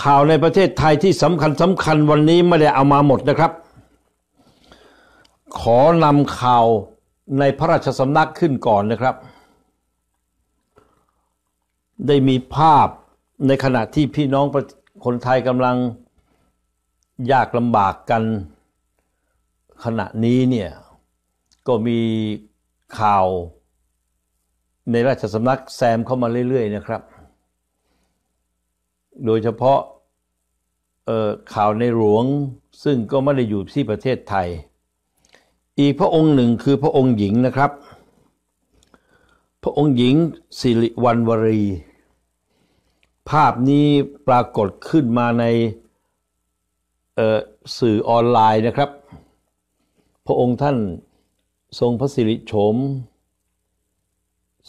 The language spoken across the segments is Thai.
ข่าวในประเทศไทยที่สำคัญสำคัญวันนี้ไม่ได้เอามาหมดนะครับ ขอนำข่าวในพระราชสำนักขึ้นก่อนนะครับ ได้มีภาพในขณะที่พี่น้องคนไทยกำลัง ยากลำบากกันขณะนี้เนี่ย ก็มีข่าวในราชสำนักแซมเข้ามาเรื่อย ๆ นะครับโดยเฉพาะข่าวในหลวงซึ่งก็ไม่ได้อยู่ที่ประเทศไทย อีกพระองค์หนึ่งคือพระองค์หญิงนะครับ พระองค์หญิงสิริวัณวรี ภาพนี้ปรากฏขึ้นมาในสื่อออนไลน์นะครับ พระองค์ท่านทรงพระสิริโฉม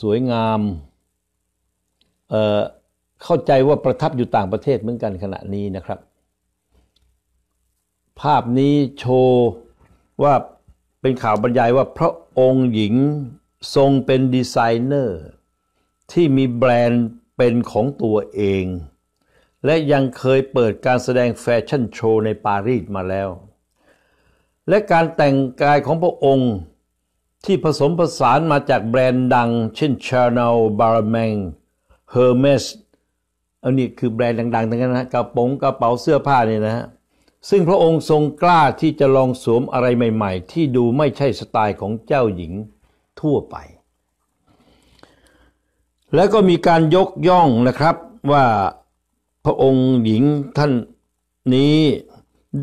สวยงามเข้าใจว่าประทับอยู่ต่างประเทศเหมือนกันขณะนี้นะครับ ภาพนี้โชว์ว่าเป็นข่าวบรรยายว่าพระองค์หญิงทรงเป็นดีไซเนอร์ ที่มีแบรนด์เป็นของตัวเอง และยังเคยเปิดการแสดงแฟชั่นโชว์ในปารีสมาแล้ว และการแต่งกายของพระองค์ที่ผสมผสานมาจากแบรนด์ดัง เช่น Chanel, b a r m a n Hermes เอานี่คือแบรนด์ดังๆทั้งนั้นนะกระป๋องกระเป๋าเสื้อผ้าเนี่ยนะฮะซึ่งพระองค์ทรงกล้าที่จะลองสวมอะไรใหม่ ๆ ที่ดูไม่ใช่สไตล์ของเจ้าหญิงทั่วไป แล้วก็มีการยกย่องนะครับว่าพระองค์หญิงท่านนี้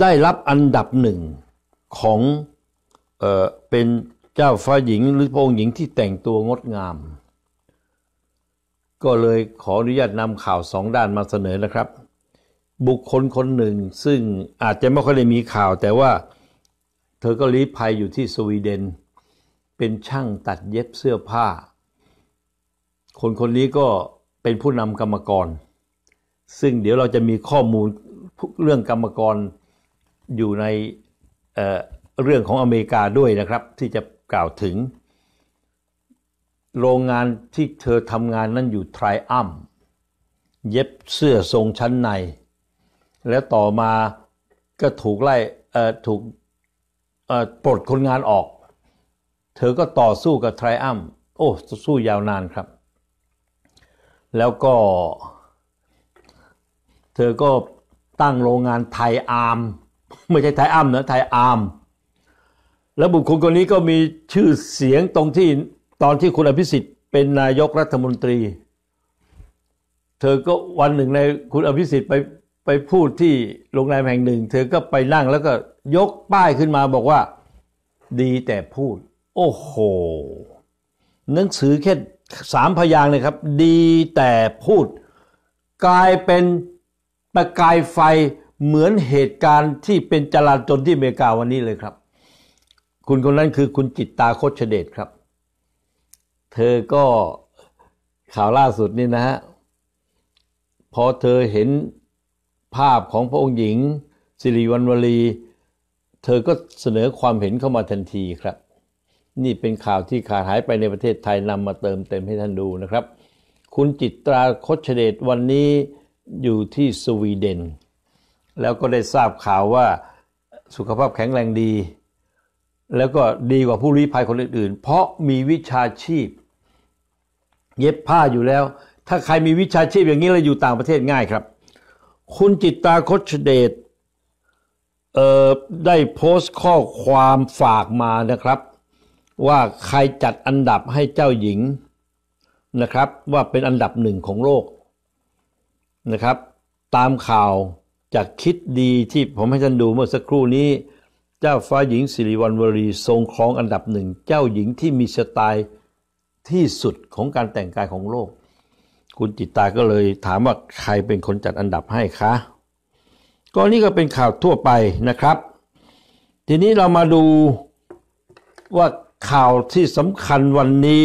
ได้รับอันดับหนึ่งของเออเป็นเจ้าฟ้าหญิงหรือพระองค์หญิงที่แต่งตัวงดงามก็เลยขออนุญาตนำข่าวสองด้านมาเสนอนะครับ บุคคลคนหนึ่งซึ่งอาจจะไม่ค่อยได้มีข่าว แต่ว่าเธอก็ลี้ภัยอยู่ที่สวีเดน เป็นช่างตัดเย็บเสื้อผ้า คนคนนี้ก็เป็นผู้นำกรรมกร ซึ่งเดี๋ยวเราจะมีข้อมูลเรื่องกรรมกรอยู่ในเเรื่องของอเมริกาด้วยนะครับที่จะกล่าวถึงโรงงานที่เธอทำงานนั้นอยู่ไทรอัมเย็บเสื้อทรงชั้นใน และต่อมาก็ถูกไล่ถูกปลดคนงานออก เธอก็ต่อสู้กับไทรอัมโอ้ สู้ยาวนานครับ แล้วก็เธอก็ตั้งโรงงานไทยอาร์มไม่ใช่ไทยอัมนะไทยอาร์มแล้วบุคคลคนนี้ก็มีชื่อเสียงตรงที่ตอนที่คุณอภิสิทธิ์เป็นนายกรัฐมนตรี เธอก็วันหนึ่งในคุณอภิสิทธิ์ไป ไปพูดที่โรงแรมแห่งหนึ่งเธอก็ไปนั่งแล้วก็ยกป้ายขึ้นมาบอกว่าดีแต่พูด โอ้โห หนังสือแค่สามพยางเลยครับ ดีแต่พูด กลายเป็น ประกายไฟเหมือนเหตุการณ์ที่เป็นจลาจลที่อเมริกาวันนี้เลยครับ คุณคนนั้นคือคุณจิตตาโคชเดชครับเธอก็ข่าวล่าสุดนี่นะฮะพอเธอเห็นภาพของพระองค์หญิงสิริวัณวลีเธอก็เสนอความเห็นเข้ามาทันทีครับ นี่เป็นข่าวที่ขาดหายไปในประเทศไทยนำมาเติมเต็มให้ท่านดูนะครับ คุณจิตราคชเดชวันนี้อยู่ที่สวีเดน แล้วก็ได้ทราบข่าวว่าสุขภาพแข็งแรงดี แล้วก็ดีกว่าผู้ลี้ภัยคนอื่นๆ เพราะมีวิชาชีพเย็บผ้าอยู่แล้ว ถ้าใครมีวิชาชีพอย่างนี้แล้วอยู่ต่างประเทศง่ายครับ คุณจิตตาคชเดชเอ่อได้โพสต์ข้อความฝากมานะครับ ว่าใครจัดอันดับให้เจ้าหญิงนะครับว่าเป็นอันดับหนึ่งของโลกนะครับ ตามข่าวจากคิดดีที่ผมให้ท่านดูเมื่อสักครู่นี้เจ้าฟ้าหญิงสิริวัณวรีทรงครองอันดับหนึ่งเจ้าหญิงที่มีสไตล์ที่สุดของการแต่งกายของโลก คุณจิตตาก็เลยถามว่าใครเป็นคนจัดอันดับให้คะ ก็นี่ก็เป็นข่าวทั่วไปนะครับ ทีนี้เรามาดูว่าข่าวที่สำคัญวันนี้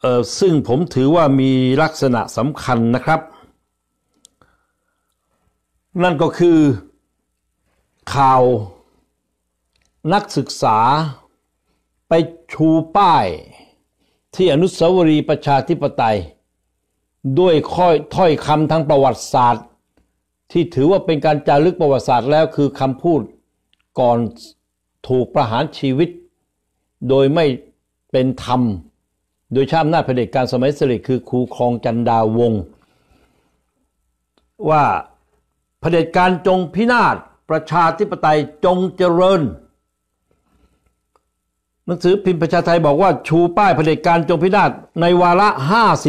เออซึ่งผมถือว่ามีลักษณะสำคัญนะครับ นั่นก็คือข่าวนักศึกษาไปชูป้ายที่อนุสาวรีย์ประชาธิปไตยด้วยค่อยถ้อยคำทางประวัติศาสตร์ ที่ถือว่าเป็นการจารึกประวัติศาสตร์แล้วคือคำพูดก่อนถูกประหารชีวิต โดยไม่เป็นธรรม โดยชาติหน้าเผด็จการสมัยสลิดคือครูครองจันดาวงว่าเผด็จการจงพินาศประชาธิปไตยจงเจริญหนังสือพิมพ์ประชาไทยบอกว่าชูป้ายเผด็จการจงพินาศในวาระ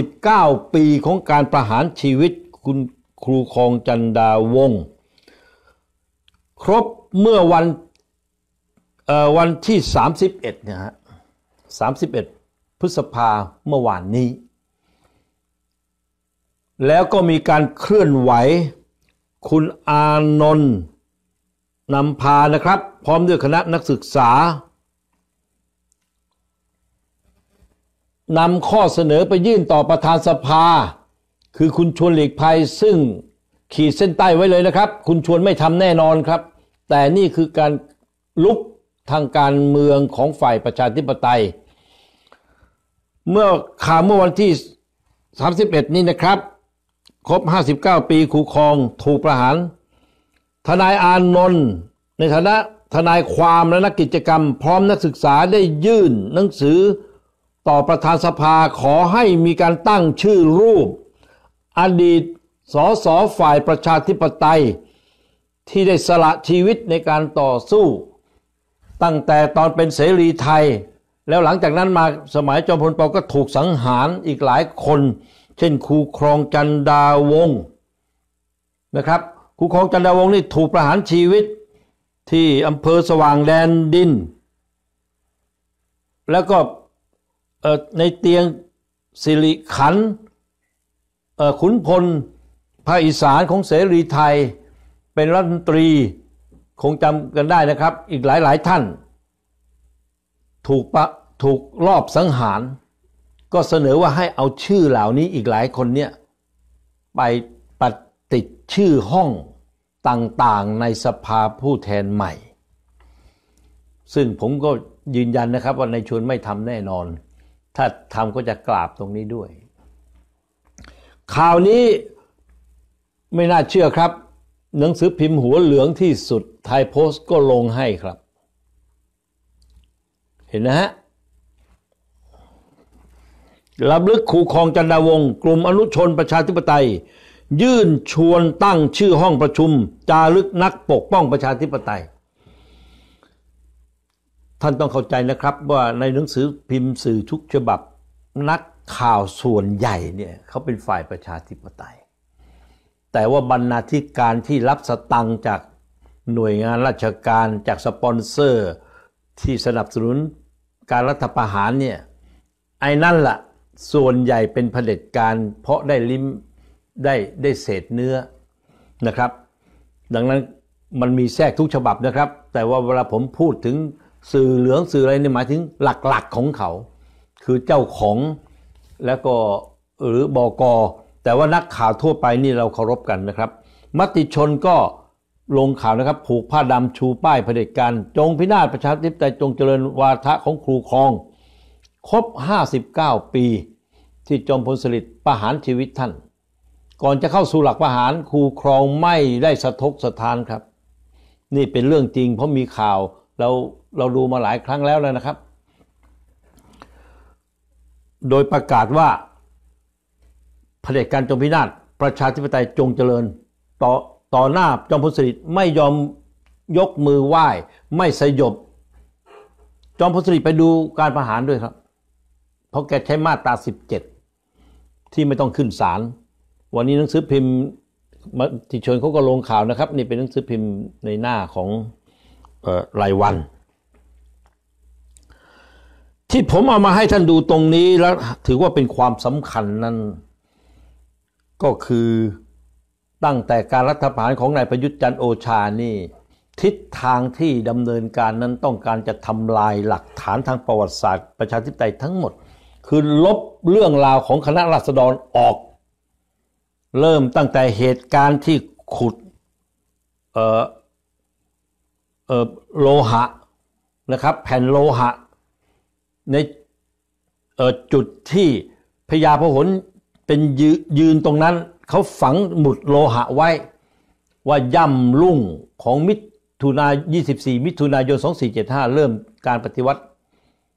59 ปีของการประหารชีวิตคุณครูคองจันดาวง ครบเมื่อวันวันที่ 31 เนี่ยฮะ 31 พฤษภาเมื่อวานนี้ แล้วก็มีการเคลื่อนไหวคุณอานนท์นำพานะครับ พร้อมด้วยคณะนักศึกษานำข้อเสนอไปยื่นต่อประธานสภา คือคุณชวนหลีกภัยซึ่งขีดเส้นใต้ไว้เลยนะครับ คุณชวนไม่ทำแน่นอนครับ แต่นี่คือการลุกทางการเมืองของฝ่ายประชาธิปไตยเมื่อข่าวเมื่อวันที่ 31 นี้นะครับ ครบ 59 ปีครูคองถูกประหาร ทนายอานนท์ในฐานะทนายความและนักกิจกรรมพร้อมนักศึกษาได้ยื่นหนังสือต่อประธานสภาขอให้มีการตั้งชื่อรูป อดีตสสฝ่ายประชาธิปไตยที่ได้สละชีวิตในการต่อสู้ ตั้งแต่ตอนเป็นเสรีไทย แล้วหลังจากนั้นมาสมัยจอมพลปก็ถูกสังหารอีกหลายคน เช่น ครูครองจันดาวง นะครับ ครูครองจันดาวง นี่ถูกประหารชีวิตที่ อำเภอสว่างแดนดิน แล้วก็ในเตียงสิริขันขุนพล ภาคอีสานของเสรีไทยเป็นรัฐมนตรี คงจำกันได้นะครับ อีกหลายหลายท่านถูกปะถูกรอบสังหาร ก็เสนอว่าให้เอาชื่อเหล่านี้อีกหลายคนเนี่ยไปปติดชื่อห้องต่างๆ ในสภาผู้แทนใหม่ ซึ่งผมก็ยืนยันนะครับว่าในชวนไม่ทำแน่นอนถ้าทำก็จะกราบตรงนี้ด้วย ข่าวนี้ไม่น่าเชื่อครับ หนังสือพิมพ์หัวเหลืองที่สุด ไทยโพสต์ก็ลงให้ครับ เห็นนะฮะลับลึกขู่คองจันดาวงกลุ่มอนุชนประชาธิปไตย ยื่นชวนตั้งชื่อห้องประชุม จารึกนักปกป้องประชาธิปไตยท่านต้องเข้าใจนะครับว่าในหนังสือพิมพ์สื่อทุกฉบับนักข่าวส่วนใหญ่เนี่ย เขาเป็นฝ่ายประชาธิปไตย แต่ว่าบรรณาธิการที่รับสตังจากหน่วยงานราชการจากสปอนเซอร์ที่สนับสนุนการรัฐประหารเนี่ย ไอ้นั่นละ่ะส่วนใหญ่เป็นผลิตการ เพราะได้ลิ้ม ได้ได้เศษเนื้อนะครับ ดังนั้นมันมีแทรกทุกฉบับนะครับ แต่ว่าเวลาผมพูดถึงสื่อเหลืองสื่ออะไรเนี่ยหมายถึงหลัก ๆ ของเขา คือเจ้าของแล้วก็ หรือบอกอ แต่ว่านักข่าวทั่วไปนี่เราเคารพกันนะครับมติชนก็ลงข่าวนะครับ ผูกผ้าดำชูป้ายเผด็จการ จงพินาศประชาธิปไตยจงเจริญวาทะของครูครอง ครบ 59 ปี ที่จอมพลสฤษดิ์ประหารชีวิตท่าน ก่อนจะเข้าสู่หลักประหารครูครองไม่ได้สะทกสะทานครับ นี่เป็นเรื่องจริงเพราะมีข่าวเรา เราดูมาหลายครั้งแล้วแล้วนะครับ โดยประกาศว่าเผด็จการจงพินาศประชาธิปไตยจงเจริญ ต่อต่อหน้าจอมพลสฤษดิ์ไม่ยอมยกมือไหว้ ไม่สยบ จอมพลสฤษดิ์ไปดูการประหารด้วยครับเพราะแกใช้มาตรา17 ที่ไม่ต้องขึ้นศาลวันนี้หนังสือพิมพ์ที่ชนเขาก็ลงข่าวนะครับ นี่เป็นหนังสือพิมพ์ในหน้าของรายวัน ที่ผมเอามาให้ท่านดูตรงนี้แล้วถือว่าเป็นความสำคัญนั้น ก็คือตั้งแต่การรัฐประหารของนายประยุทธ์จันโอชานี่ ทิศทางที่ดำเนินการนั้นต้องการจะทำลายหลักฐานทางประวัติศาสตร์ประชาธิปไตยทั้งหมด คือลบเรื่องราวของคณะราษฎรออก เริ่มตั้งแต่เหตุการณ์ที่ขุดโลหะนะครับแผ่นโลหะในจุดที่พญาพหลเป็นยืนตรงนั้น เขาฝังหมุดโลหะไว้ว่าย่ำลุ่งของมิถุนา24 มิถุนายน 2475 เริ่มการปฏิวัติ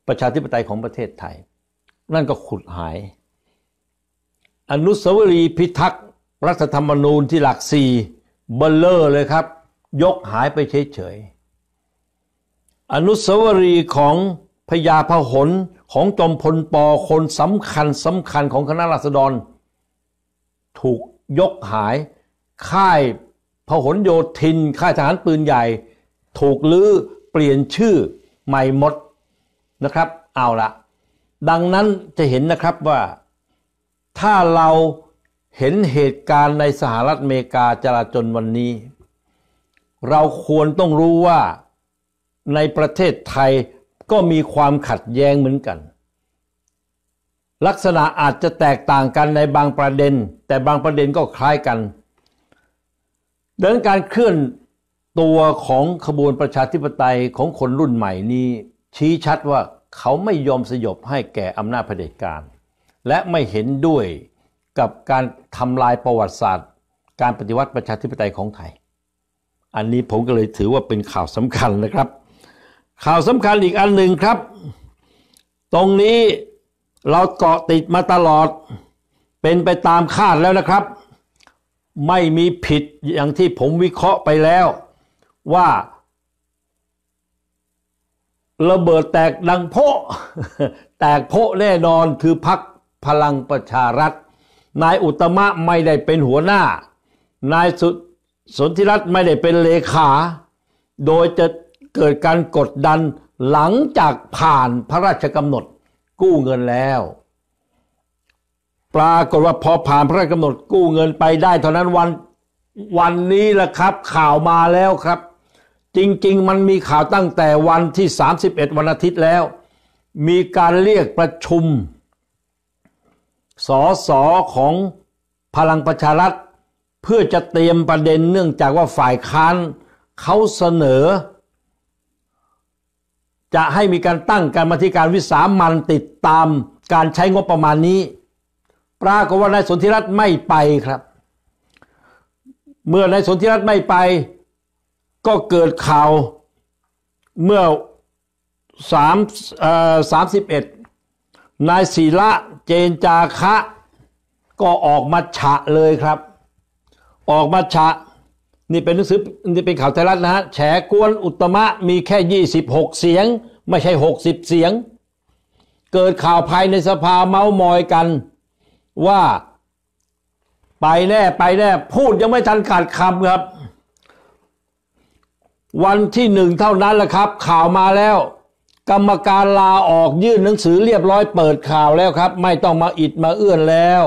ประชาธิปไตยของประเทศไทย นั่นก็ขุดหาย อนุสาวรีย์พิทักษ์รัฐธรรมนูญที่หลักสี่เบลเลอร์เลยครับ ยกหายไปเฉยๆอนุสาวรีย์ของพญาพหล ของจอมพลปอคนสำคัญสำคัญของคณะราษฎร ถูกยกหาย ค่ายพหลโยธินค่ายทหารปืนใหญ่ ถูกลื้อเปลี่ยนชื่อใหม่หมดนะครับ เอาละดังนั้นจะเห็นนะครับว่า ถ้าเราเห็นเหตุการณ์ในสหรัฐอเมริกาจราจนวันนี้ เราควรต้องรู้ว่าในประเทศไทยก็มีความขัดแย้งเหมือนกัน ลักษณะอาจจะแตกต่างกันในบางประเด็น แต่บางประเด็นก็คล้ายกันดังนการเคลื่อนตัวของขบวนประชาธิปไตยของคนรุ่นใหม่นี้ ชี้ชัดว่าเขาไม่ยอมสยบให้แก่อำนาจเผด็จการ และไม่เห็นด้วยกับการทำลายประวัติศาสตร์ การปฏิวัติประชาธิปไตยของไทย อันนี้ผมก็เลยถือว่าเป็นข่าวสำคัญนะครับข่าวสำคัญอีกอันหนึ่งครับ ตรงนี้เราเกาะติดมาตลอดเป็นไปตามคาดแล้วนะครับ ไม่มีผิดอย่างที่ผมวิเคราะห์ไปแล้ว ว่า ระเบิดแตกดังโพแตกโพแน่นอนคือพักพลังประชารัฐ นายอุตมะไม่ได้เป็นหัวหน้า นายสุสนธิรัตน์ไม่ได้เป็นเลขา โดยจะเกิดการกดดันหลังจากผ่านพระราชกำหนดกู้เงินแล้ว ปรากฏว่าพอผ่านพระราชกำหนดกู้เงินไปได้ เท่านั้นวันวันนี้แหละครับข่าวมาแล้วครับ จริง ๆ มันมีข่าวตั้งแต่วันที่ 31 วันอาทิตย์แล้ว มีการเรียกประชุมสอสอของพลังประชารัฐเพื่อจะเตรียมประเด็นเนื่องจากว่าฝ่ายค้านเขาเสนอจะให้มีการตั้งการมาธิการวิสามันติดตามการใช้งบประมาณนี้ ปรากฏว่านายสนธิรัตน์ไม่ไปครับ เมื่อนายสนธิรัตน์ไม่ไปก็เกิดข่าวเมื่อสามสามสิบเอ็ดนายศิระเจนจาคะก็ออกมาฉะเลยครับ ออกมาฉะนี่เป็นหนังสือนี่เป็นข่าวไทยรัฐนะฮะแฉกวนอุตมะ มีแค่ 26 เสียง ไม่ใช่ 60 เสียง เกิดข่าวภายในสภาเมามอยกันว่าไปแน่ ไปแน่ พูดยังไม่ทันขาดคำครับ วันที่หนึ่งเท่านั้นแหละครับ ข่าวมาแล้ว กรรมการลาออกยื่นหนังสือเรียบร้อยเปิดข่าวแล้วครับ ไม่ต้องมาอิดมาเอื้อนแล้ว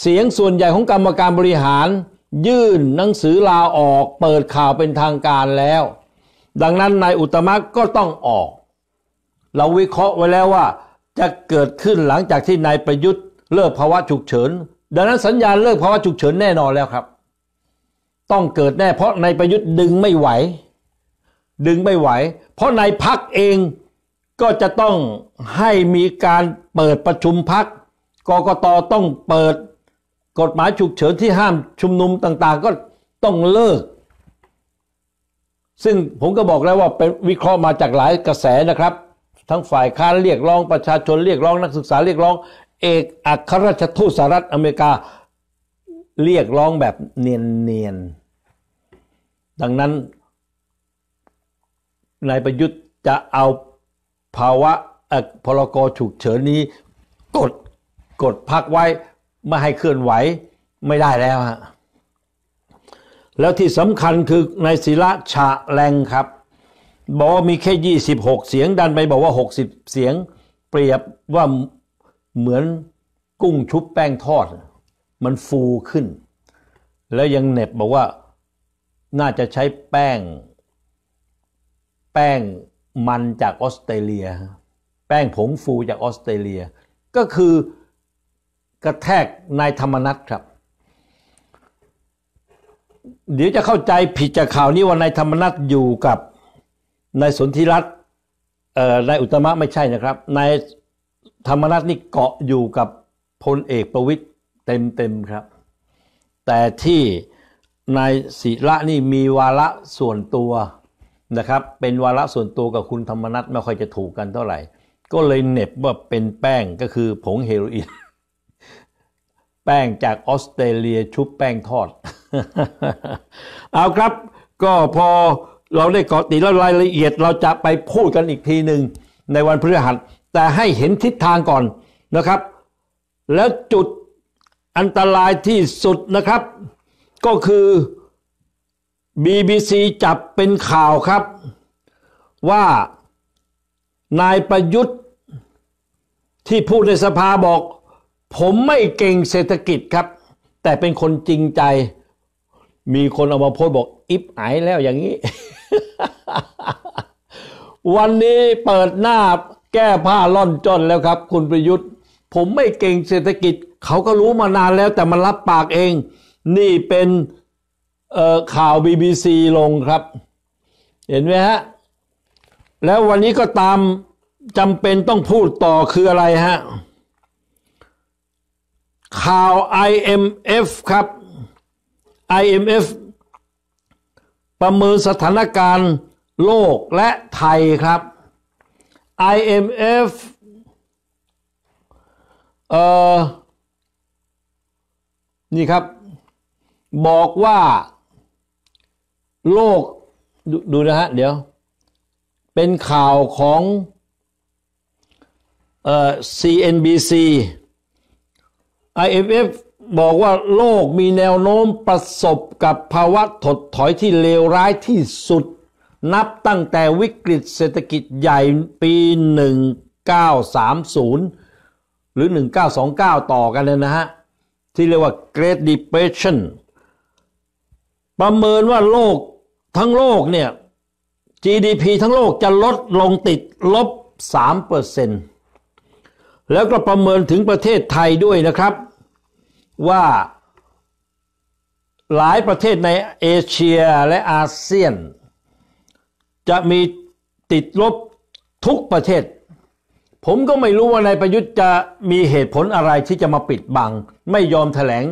เสียงส่วนใหญ่ของกรรมการบริหาร ยื่นหนังสือลาออกเปิดข่าวเป็นทางการแล้ว ดังนั้นนายอุตมะก็ต้องออก เราวิเคราะห์ไว้แล้วว่าจะเกิดขึ้นหลังจากที่นายประยุทธ์เลิกภาวะฉุกเฉิน ดังนั้นสัญญาณเลิกภาวะฉุกเฉินแน่นอนแล้วครับ ต้องเกิดแน่เพราะนายประยุทธ์ดึงไม่ไหว ดึงไม่ไหว เพราะนายพักเองก็จะต้องให้มีการเปิดประชุมพักกกตต้องเปิดกฎหมายฉุกเฉินที่ห้ามชุมนุมต่างๆ ก็ต้องเลิก ซึ่งผมก็บอกแล้วว่าเป็นวิเคราะห์มาจากหลายกระแสนะครับ ทั้งฝ่ายค้านเรียกร้องประชาชนเรียกร้องนักศึกษาเรียกร้อง เอกอัครราชทูตสหรัฐอเมริกาเรียกร้องแบบเนียนๆ ดังนั้นนายประยุทธ์จะเอาภาวะพลกรฉุกเฉินนี้กดกดพักไว้ไม่ให้เคลื่อนไหวไม่ได้แล้วฮะ แล้วที่สำคัญคือในศิละฉะแรงครับ บอกว่ามีแค่ 26 เสียงดันไปบอกว่า 60 เสียง เปรียบว่าเหมือนกุ้งชุบแป้งทอด มันฟูขึ้น แล้วยังเน็บบอกว่าน่าจะใช้แป้ง แป้ง มันจากออสเตรเลีย แป้งผงฟูจากออสเตรเลียก็คือกระแทกนายธรรมนัทครับ เดี๋ยวจะเข้าใจผิดจากข่าวนี้ว่านายธรรมนัทอยู่กับนายสนธิรัตน์นายอุตมะไม่ใช่นะครับ นายธรรมนัทนี่เกาะอยู่กับพลเอกประวิตยเต็มเต็มครับ แต่ที่นายศิระนี่มีวาระส่วนตัวนะครับเป็นวาระส่วนตัวกับคุณธรรมนัทไม่ค่อยจะถูกกันเท่าไหร่ ก็เลยเน็บว่าเป็นแป้งก็คือผงเฮโรอีนแป้งจากออสเตรเลียชุบแป้งทอด เอาครับก็พอเราได้เกาะติดแล้วรายละเอียด เราจะไปพูดกันอีกทีหนึ่งในวันพฤหัสแต่ให้เห็นทิศทางก่อนนะครับ แล้วจุดอันตรายที่สุดนะครับ ก็คือ BBC จับเป็นข่าวครับ ว่านายประยุทธ์ที่พูดในสภาบอกผมไม่เก่งเศรษฐกิจครับ แต่เป็นคนจริงใจ มีคนเอามาโพสบอกอิฟไอแล้วอย่างนี้ วันนี้เปิดหน้าแก้ผ้าล่อนจนแล้วครับ คุณประยุทธ์ ผมไม่เก่งเศรษฐกิจ เขาก็รู้มานานแล้ว แต่มันรับปากเอง นี่เป็นข่าว BBC ลงครับ เห็นไหมฮะแล้ววันนี้ก็ตามจำเป็นต้องพูดต่อคืออะไรฮะข่าว IMF ครับ IMF ประเมินสถานการณ์โลกและไทยครับ IMF เออนี่ครับ บอกว่าโลกดดูนะฮะเดี๋ยว เป็นข่าวของเอ่อ CNBC IMF บอกว่าโลกมีแนวโน้มประสบกับภาวะถดถอยที่เลวร้ายที่สุด นับตั้งแต่วิกฤตเศรษฐกิจใหญ่ปี 1930 หรือ 1929 ต่อกันเลยนะฮะ ที่เรียกว่า Great Depression ประเมินว่าโลกทั้งโลกเนี่ย GDP ทั้งโลกจะลดลงติดลบ 3%แล้วก็ประเมินถึงประเทศไทยด้วยนะครับว่าหลายประเทศในเอเชียและอาเซียน จะมีติดลบทุกประเทศ ผมก็ไม่รู้ว่านายประยุทธ์จะมีเหตุผลอะไรที่จะมาปิดบัง ไม่ยอมถแถลง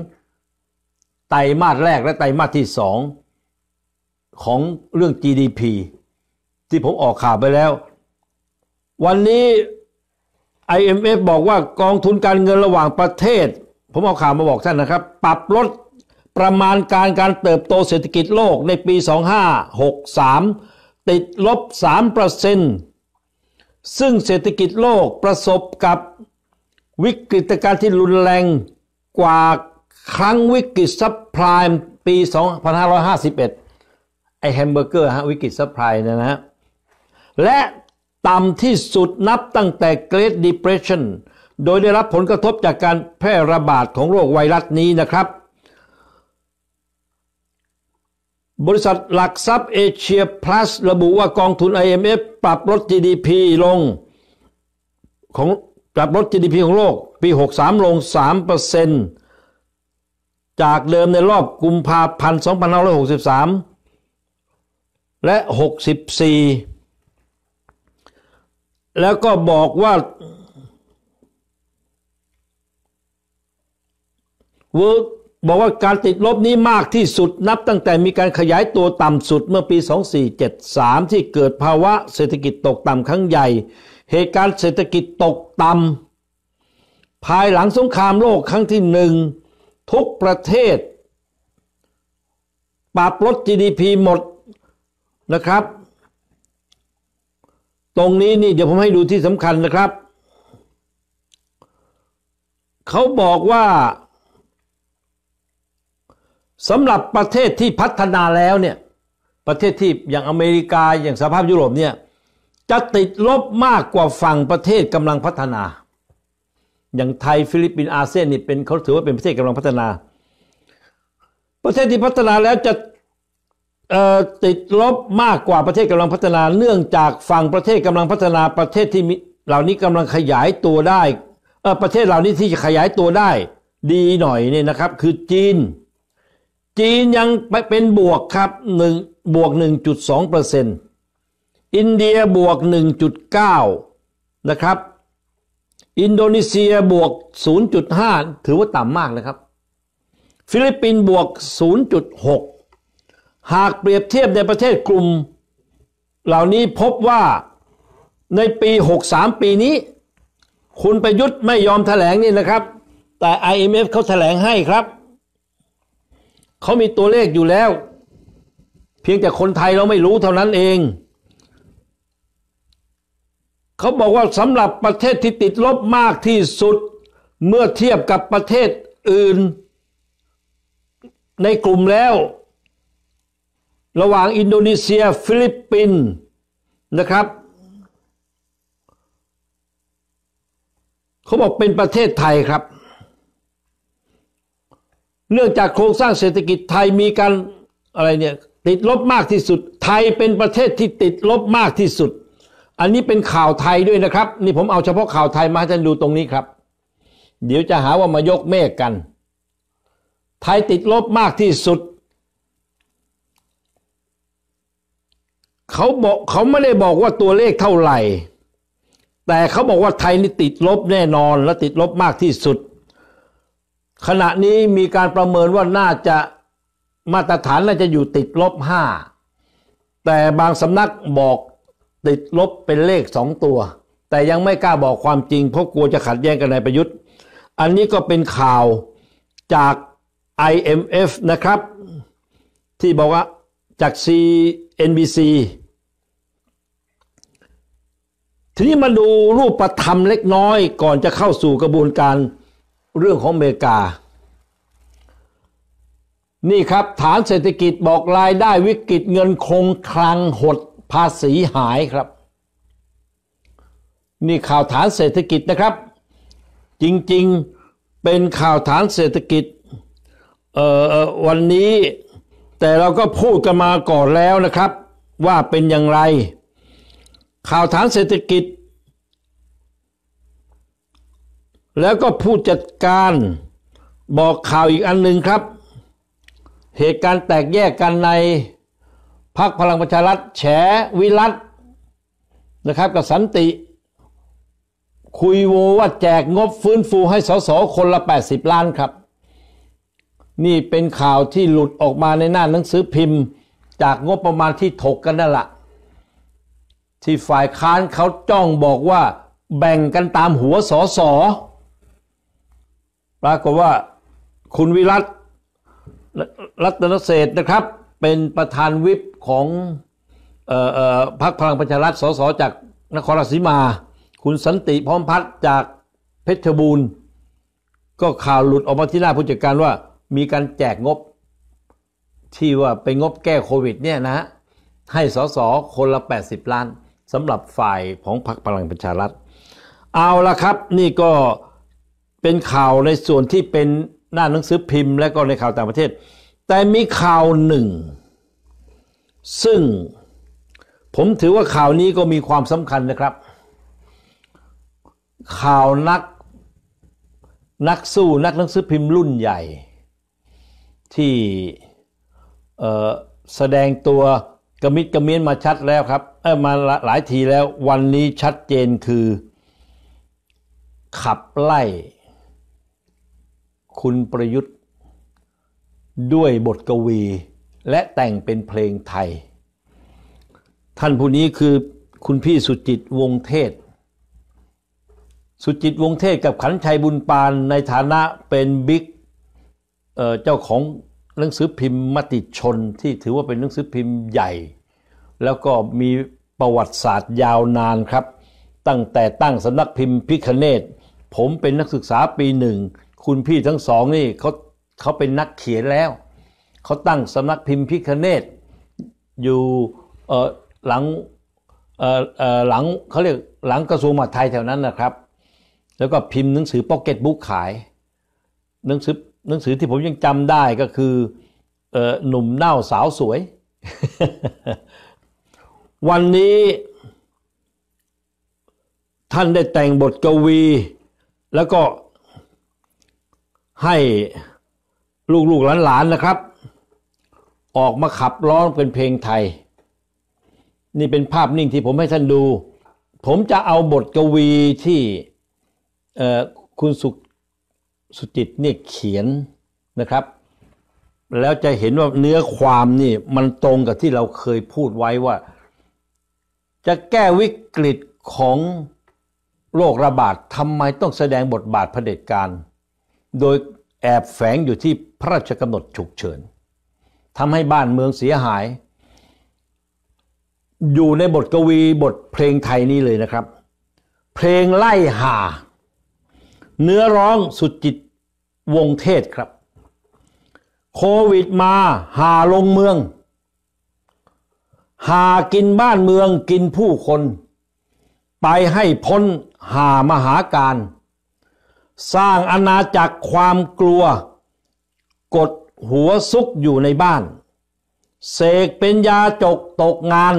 ไตรมาสแรกและไตรมาสที่สอง ของเรื่อง GDP ที่ผมออกข่าวไปแล้ว วันนี้ IMF บอกว่ากองทุนการเงินระหว่างประเทศผมเอาข่าวมาบอกท่านนะครับ ปรับลดประมาณการการเติบโตเศรษฐกิจโลกในปี 2563 ติดลบ 3%ซึ่งเศรษฐกิจโลกประสบกับวิกฤตการณ์ที่รุนแรงกว่าครั้งวิกฤตซับพลายปี 2551 ไอแฮมเบอร์เกอร์ฮะวิกฤตซับพลายนะฮะและต่ำที่สุดนับตั้งแต่เกรดดิเพรสชั่นโดยได้รับผลกระทบจากการแพร่ระบาด ของโรคไวรัสนี้นะครับ บริษัทหลักทรัพย์เอเชียพลัสระบุว่ากองทุน IMF ปรับลด GDP ลงของปรับลด GDP ของโลก ปี 63 ลง 3%จากเดิมในรอบกุมภาพันธ์2563 และ 64 แล้วก็บอกว่าเวิร์กบอกว่าการติดลบนี้มากที่สุดนับตั้งแต่มีการขยายตัวต่ำสุดเมื่อปี 2473 ที่เกิดภาวะเศรษฐกิจตกต่ำครั้งใหญ่ เหตุการณ์เศรษฐกิจตกต่ำภายหลังสงครามโลกครั้งที่หนึ่งทุกประเทศ ปรับลด GDP หมดนะครับ ตรงนี้นี่เดี๋ยวผมให้ดูที่สำคัญนะครับ เขาบอกว่าสำหรับประเทศที่พัฒนาแล้วเนี่ยประเทศที่อย่างอเมริกาอย่างสหภาพยุโรปเนี่ยจะติดลบมากกว่าฝั่งประเทศกำลังพัฒนา อย่างไทยฟิลิปปินส์อาเซียนนี่เป็นเขาถือว่าเป็นประเทศกำลังพัฒนา ประเทศที่พัฒนาแล้วจะติดลบมากกว่าประเทศกำลังพัฒนา เนื่องจากฝั่งประเทศกำลังพัฒนาประเทศที่เหล่านี้กำลังขยายตัวได้ประเทศเหล่านี้ที่จะขยายตัวได้ดีหน่อยเนี่ยนะครับ คือจีนจีนยังไปเป็นบวกครับหนึ่งบวก1.2%อเอินเดียบวก 1.9นะครับอินโดนีเซียบวก 0.5 ถือว่าต่ำมากนะครับ ฟิลิปปินส์บวก 0.6 หากเปรียบเทียบในประเทศกลุ่มเหล่านี้พบว่าในปี 63 ปีนี้ คุณประยุทธ์ไม่ยอมถแถลงนี่นะครับ แต่ IMF เขาถแถลงให้ครับเขามีตัวเลขอยู่แล้ว เพียงแต่คนไทยเราไม่รู้เท่านั้นเอง เขาบอกว่าสำหรับประเทศที่ติดลบมากที่สุดเมื่อเทียบกับประเทศอื่นในกลุ่มแล้ว ระหว่างอินโดนีเซีย ฟิลิปปินส์นะครับ เขาบอกเป็นประเทศไทยครับเนื่องจากโครงสร้างเศรษฐกิจไทยมีการอะไรเนี่ยติดลบมากที่สุด ไทยเป็นประเทศที่ติดลบมากที่สุด อันนี้เป็นข่าวไทยด้วยนะครับนี่ผมเอาเฉพาะข่าวไทยมาให้ท่านดูตรงนี้ครับ เดี๋ยวจะหาว่ามายกเมฆกัน ไทยติดลบมากที่สุดเขาบอกเขาไม่ได้บอกว่าตัวเลขเท่าไหร่ แต่เขาบอกว่าไทยนี่ติดลบแน่นอนและติดลบมากที่สุดขณะนี้มีการประเมินว่าน่าจะมาตรฐานน่าจะอยู่ติดลบห้าแต่บางสำนักบอกติดลบเป็นเลขสองตัว แต่ยังไม่กล้าบอกความจริง เพราะกลัวจะขัดแย้งกันในประยุทธ์ อันนี้ก็เป็นข่าวจาก IMF นะครับ ที่บอกว่าจาก CNBC ทีนี้มาดูรูปประธรรมเล็กน้อยก่อนจะเข้าสู่กระบวนการเรื่องของอเมริกา นี่ครับฐานเศรษฐกิจบอกรายได้วิกฤตเงินคงคลังหดภาษีหายครับ นี่ข่าวฐานเศรษฐกิจนะครับ จริง ๆเป็นข่าวฐานเศรษฐกิจ เออ่วันนี้แต่เราก็พูดกันมาก่อนแล้วนะครับว่าเป็นอย่างไร ข่าวฐานเศรษฐกิจแล้วก็ผู้จัดการบอกข่าวอีกอันหนึ่งครับ เหตุการณ์แตกแยกกันในพรรคพลังประชารัฐแฉวิรัตนะครับ กับสันติ คุยโวว่าแจกงบฟื้นฟูให้สสคนละ 80 ล้านครับ นี่เป็นข่าวที่หลุดออกมาในหน้าหนังสือพิมพ์ จากงบประมาณที่ถกกันนั่นแหละ ที่ฝ่ายค้านเขาจ้องบอกว่าแบ่งกันตามหัวสอสอปรากฏว่าคุณวิรัตรัตนเศษนะครับ เป็นประธานวิปของออพรรคพลังประชารัฐสสจากนครราชสีมา คุณสันติพร้อมพัฒจากเพชรบูรณ์ ก็ข่าวหลุดออกมาที่หน้าผู้จัดการว่ามีการแจกงบที่ว่าเป็นงบแก้โควิดเนี่ยนะฮะให้สสคนละ 80 ล้านสำหรับฝ่ายของพรรคพลังประชารัฐ เอาละครับนี่ก็เป็นข่าวในส่วนที่เป็นหน้าหนังสือพิมพ์และก็ในข่าวต่างประเทศ แต่มีข่าวหนึ่ง ซึ่งผมถือว่าข่าวนี้ก็มีความสำคัญนะครับ ข่าวนัก นักสู้นักหนังสือพิมพ์รุ่นใหญ่ ที่แสดงตัวกระมิดกระเมียนมาชัดแล้วครับมาหลายทีแล้ววันนี้ชัดเจนคือขับไล่คุณประยุทธ์ด้วยบทกวีและแต่งเป็นเพลงไทย ท่านผู้นี้คือคุณพี่สุจิตวงเทศ สุจิตวงเทศกับขันชัยบุญปานในฐานะเป็นบิ๊กเจ้าของหนังสือพิมพ์มติชน ที่ถือว่าเป็นหนังสือพิมพ์ใหญ่ แล้วก็มีประวัติศาสตร์ยาวนานครับ ตั้งแต่ตั้งสำนักพิมพ์พิคเนตผมเป็นนักศึกษาปีหนึ่งคุณพี่ทั้งสองนี่เขาเขาเป็นนักเขียนแล้ว เขาตั้งสำนักพิมพ์พิคเนตอยู่หลังหลังเขาเรียกหลังกระทรวงมหาดไทยแถวนั้นนะครับ แล้วก็พิมพ์หนังสือพ็อกเก็ตบุ๊กขาย หนังสือหนังสือที่ผมยังจำได้ก็คือหนุ่มเน่าสาวสวย วันนี้ท่านได้แต่งบทกวี แล้วก็ให้ลูกๆหลานๆนะครับ ออกมาขับร้องเป็นเพลงไทย นี่เป็นภาพนิ่งที่ผมให้ท่านดู ผมจะเอาบทกวีที่คุณสุสุจิตเนี่ยเขียนนะครับ แล้วจะเห็นว่าเนื้อความนี่มันตรงกับที่เราเคยพูดไว้ว่า จะแก้วิกฤตของโรคระบาดทำไมต้องแสดงบทบาทเผด็จการโดยแอบแฝงอยู่ที่พระราชกำหนดฉุกเฉินทำให้บ้านเมืองเสียหาย อยู่ในบทกวีบทเพลงไทยนี้เลยนะครับ เพลงไล่หา เนื้อร้องสุดจิตวงเทศครับ โควิดมาหาลงเมือง หากินบ้านเมืองกินผู้คน ไปให้พ้นหามหาการสร้างอาณาจักรความกลัว กดหัวซุกอยู่ในบ้าน เสกเป็นยาจกตกงาน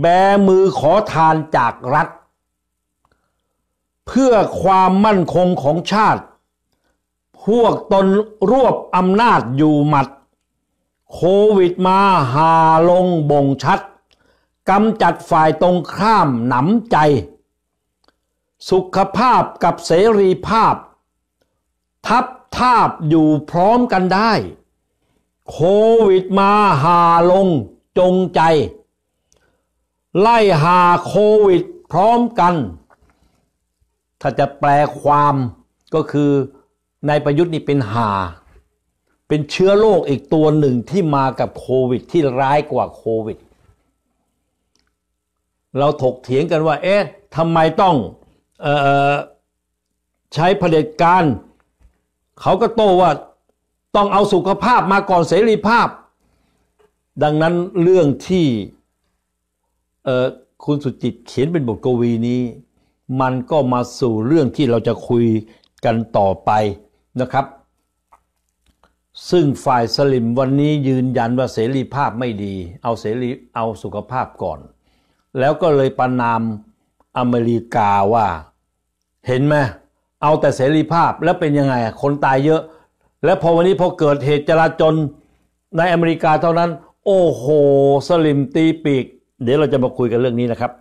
แบมือขอทานจากรัฐ เพื่อความมั่นคงของชาติ พวกตนรวบอำนาจอยู่หมัด โควิดมาหาลงบ่งชัด กำจัดฝ่ายตรงข้ามหนำใจสุขภาพกับเสรีภาพ ทับทาบอยู่พร้อมกันได้ โควิดมาหาลงจงใจ ไล่หาโควิดพร้อมกัน ถ้าจะแปลความก็คือนายประยุทธ์นี่เป็นหา เป็นเชื้อโรคอีกตัวหนึ่งที่มากับโควิดที่ร้ายกว่าโควิด เราถกเถียงกันว่า เอ๊ะทำไมต้องใช้เผด็จการ เขาก็โต้ว่าต้องเอาสุขภาพมาก่อนเสรีภาพ ดังนั้นเรื่องที่คุณสุจิตเขียนเป็นบทกวีนี้ มันก็มาสู่เรื่องที่เราจะคุยกันต่อไปนะครับ ซึ่งฝ่ายสลิมวันนี้ยืนยันว่าเสรีภาพไม่ดี เอาเสรีเอาสุขภาพก่อน แล้วก็เลยประนามอเมริกาว่าเห็นไหมเอาแต่เสรีภาพแล้วเป็นยังไงคนตายเยอะ และพอวันนี้พอเกิดเหตุจราจรในอเมริกาเท่านั้น โอ้โห สลิมตีปีก เดี๋ยวเราจะมาคุยกันเรื่องนี้นะครับ